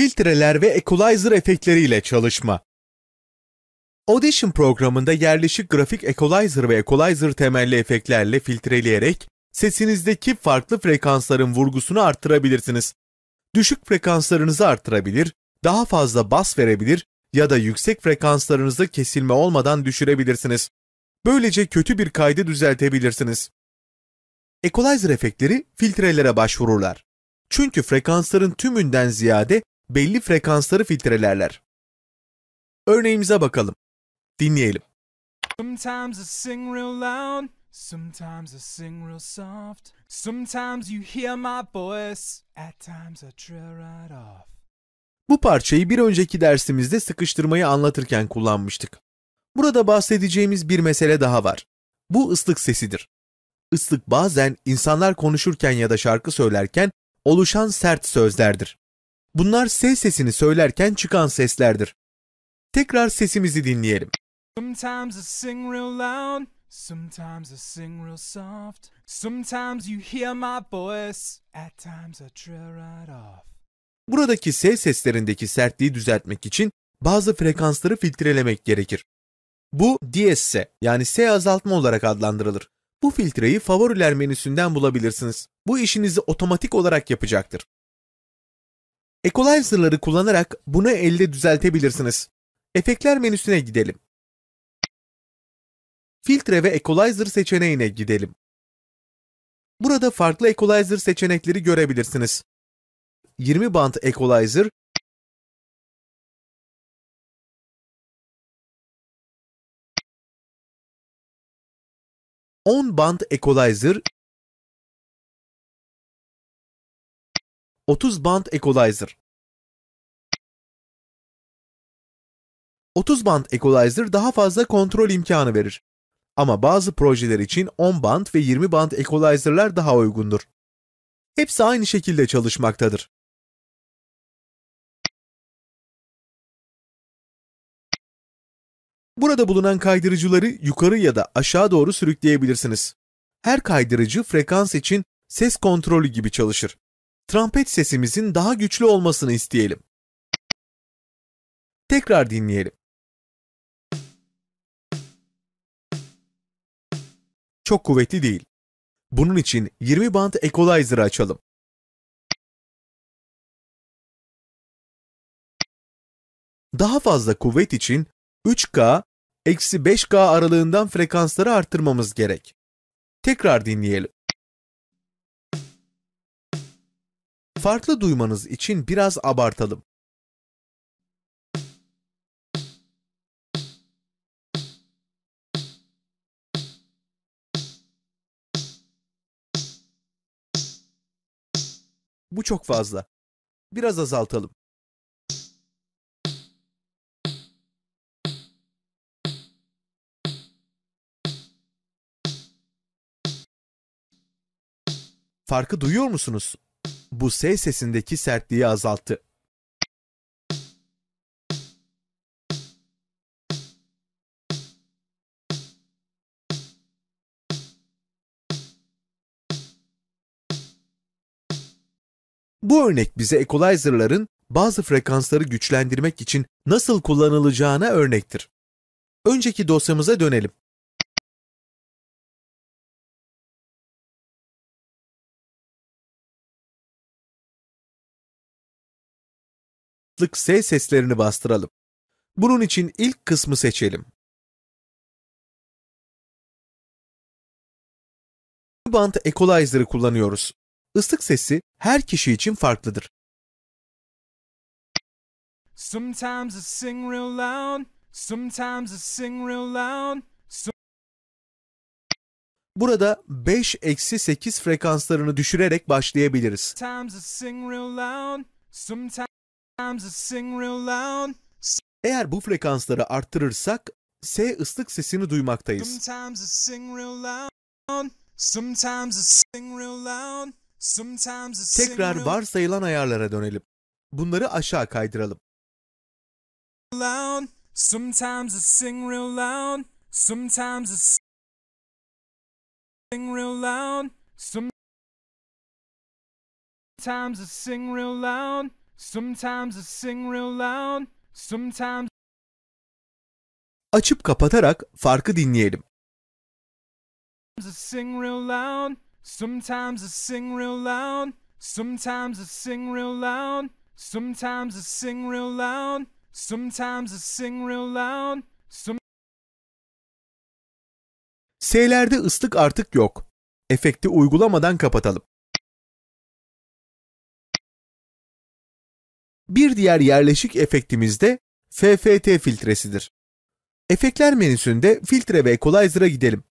filtreler ve equalizer efektleriyle çalışma. Audition programında yerleşik grafik equalizer ve equalizer temelli efektlerle filtreleyerek sesinizdeki farklı frekansların vurgusunu arttırabilirsiniz. Düşük frekanslarınızı arttırabilir, daha fazla bas verebilir ya da yüksek frekanslarınızı kesilme olmadan düşürebilirsiniz. Böylece kötü bir kaydı düzeltebilirsiniz. Equalizer efektleri filtrelere başvururlar. Çünkü frekansların tümünden ziyade belli frekansları filtrelerler. Örneğimize bakalım. Dinleyelim. Sometimes I sing real loud, sometimes I sing real soft. Sometimes you hear my voice, at times I trail right off. Bu parçayı bir önceki dersimizde sıkıştırmayı anlatırken kullanmıştık. Burada bahsedeceğimiz bir mesele daha var. Bu ıslık sesidir. Islık bazen insanlar konuşurken ya da şarkı söylerken oluşan sert sözlerdir. Bunlar S sesini söylerken çıkan seslerdir. Tekrar sesimizi dinleyelim. Sometimes I sing real loud, sometimes I sing real soft. Sometimes you hear my voice, at times I trail right off. Buradaki S seslerindeki sertliği düzeltmek için bazı frekansları filtrelemek gerekir. Bu DSS yani S azaltma olarak adlandırılır. Bu filtreyi favoriler menüsünden bulabilirsiniz. Bu işinizi otomatik olarak yapacaktır. Equalizer'ları kullanarak bunu elde düzeltebilirsiniz. Efektler menüsüne gidelim. Filtre ve Equalizer seçeneğine gidelim. Burada farklı Equalizer seçenekleri görebilirsiniz. 20 band Equalizer, 10 band equalizer 30 band equalizer 30 band equalizer daha fazla kontrol imkanı verir. Ama bazı projeler için 10 band ve 20 band equalizer'lar daha uygundur. Hepsi aynı şekilde çalışmaktadır. Burada bulunan kaydırıcıları yukarı ya da aşağı doğru sürükleyebilirsiniz. Her kaydırıcı frekans için ses kontrolü gibi çalışır trompet sesimizin daha güçlü olmasını isteyelim. Tekrar dinleyelim. Çok kuvvetli değil. Bunun için 20 band Equalizer'ı açalım. Daha fazla kuvvet için 3K, eksi 5K aralığından frekansları arttırmamız gerek. Tekrar dinleyelim. Farklı duymanız için biraz abartalım. Bu çok fazla. Biraz azaltalım. Farkı duyuyor musunuz? bu S sesindeki sertliği azalttı. Bu örnek bize equalizer'ların bazı frekansları güçlendirmek için nasıl kullanılacağına örnektir. Önceki dosyamıza dönelim. altlık S seslerini bastıralım. Bunun için ilk kısmı seçelim. Band Equalizer'ı kullanıyoruz. Islık sesi her kişi için farklıdır. Sometimes I sing real loud, sometimes I sing real loud. Burada 5 8 frekanslarını düşürerek başlayabiliriz. Sometimes I sing real loud, sometimes eğer bu frekansları arttırırsak S ıslık sesini duymaktayız. Tekrar varsayılan ayarlara dönelim. Bunları aşağı kaydıralım. Sometimes I sing real loud, Sometimes I sing real loud, sometimes Açıp kapatarak farkı dinleyelim. I sing real loud, sometimes I sing real loud, sometimes I sing real loud, sometimes I sing real loud, sometimes I sing real loud. S'lerde ıslık artık yok. Efekti uygulamadan kapatalım. Bir diğer yerleşik efektimiz de FFT filtresidir. Efektler menüsünde filtre ve equalizer'a gidelim.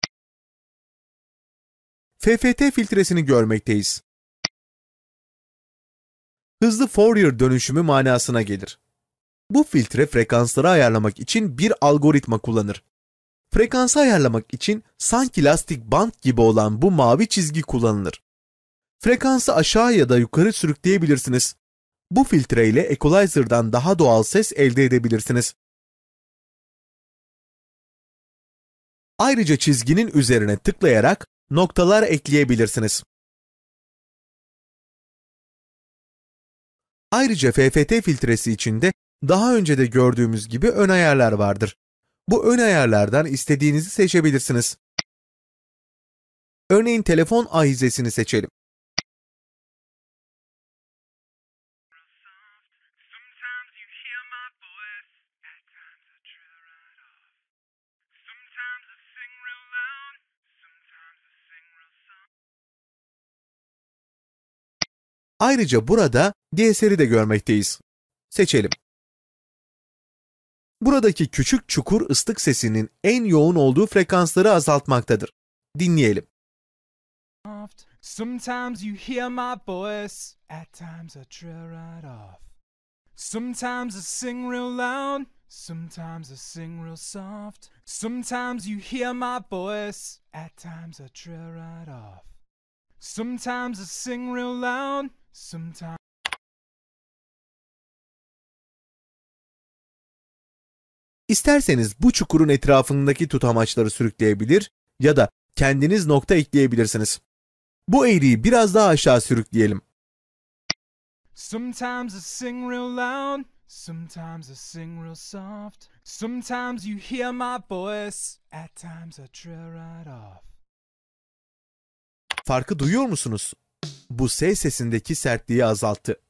FFT filtresini görmekteyiz. Hızlı Fourier dönüşümü manasına gelir. Bu filtre frekansları ayarlamak için bir algoritma kullanır. Frekansı ayarlamak için sanki lastik bant gibi olan bu mavi çizgi kullanılır. Frekansı aşağı ya da yukarı sürükleyebilirsiniz. Bu filtre ile Equalizer'dan daha doğal ses elde edebilirsiniz. Ayrıca çizginin üzerine tıklayarak noktalar ekleyebilirsiniz. Ayrıca FFT filtresi içinde daha önce de gördüğümüz gibi ön ayarlar vardır. Bu ön ayarlardan istediğinizi seçebilirsiniz. Örneğin telefon ahizesini seçelim. Ayrıca burada DSR'i de görmekteyiz. Seçelim. Buradaki küçük çukur ıslık sesinin en yoğun olduğu frekansları azaltmaktadır. Dinleyelim. Sometimes you hear my voice, at times I trail right off. Sometimes I sing real loud, sometimes I sing real soft. Sometimes you hear my voice, at times I trail right off. Sometimes I sing real loud, sometimes İsterseniz bu çukurun etrafındaki tutamaçları sürükleyebilir ya da kendiniz nokta ekleyebilirsiniz. Bu eğriyi biraz daha aşağı sürükleyelim. Sometimes I sing real loud, sometimes I sing real soft. Sometimes you hear my voice, at times I trail right off. Farkı duyuyor musunuz? Bu S sesindeki sertliği azalttı.